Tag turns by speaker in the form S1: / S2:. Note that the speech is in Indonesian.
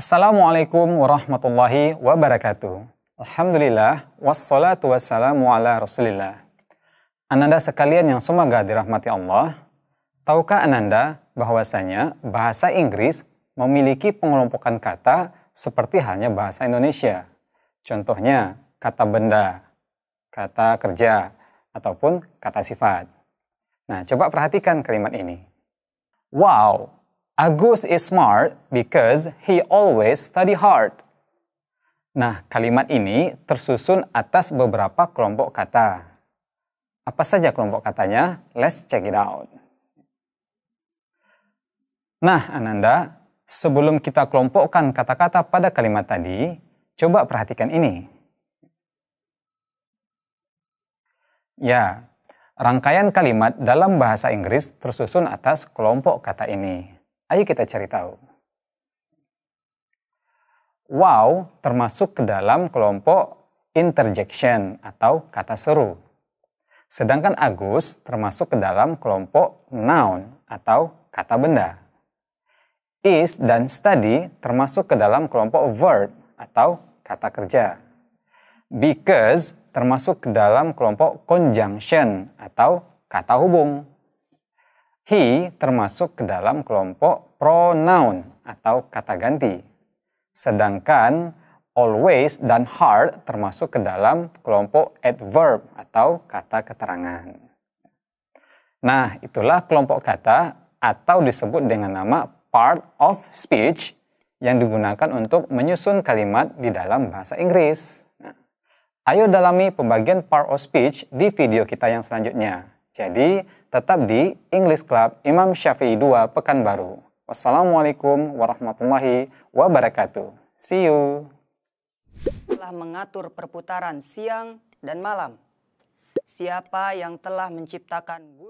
S1: Assalamualaikum warahmatullahi wabarakatuh. Alhamdulillah, wassalatu wassalamu ala rasulillah. Ananda sekalian yang semoga dirahmati Allah, tahukah Ananda bahwasanya bahasa Inggris memiliki pengelompokan kata seperti halnya bahasa Indonesia. Contohnya, kata benda, kata kerja, ataupun kata sifat. Nah, coba perhatikan kalimat ini. Wow, Agus is smart because he always study hard. Nah, kalimat ini tersusun atas beberapa kelompok kata. Apa saja kelompok katanya? Let's check it out. Nah, Ananda, sebelum kita kelompokkan kata-kata pada kalimat tadi, coba perhatikan ini. Ya, rangkaian kalimat dalam bahasa Inggris tersusun atas kelompok kata ini. Ayo kita cari tahu. Wow termasuk ke dalam kelompok interjection atau kata seru. Sedangkan Agus termasuk ke dalam kelompok noun atau kata benda. Is dan study termasuk ke dalam kelompok verb atau kata kerja. Because termasuk ke dalam kelompok conjunction atau kata hubung he termasuk ke dalam kelompok pronoun atau kata ganti. Sedangkan always dan hard termasuk ke dalam kelompok adverb atau kata keterangan. Nah, itulah kelompok kata atau disebut dengan nama part of speech yang digunakan untuk menyusun kalimat di dalam bahasa Inggris. Nah, ayo dalami pembagian part of speech di video kita yang selanjutnya. Jadi tetap di English Club Imam Syafi'i 2 Pekanbaru. Wassalamualaikum warahmatullahi wabarakatuh. See you. Telah mengatur perputaran siang dan malam. Siapa yang telah menciptakan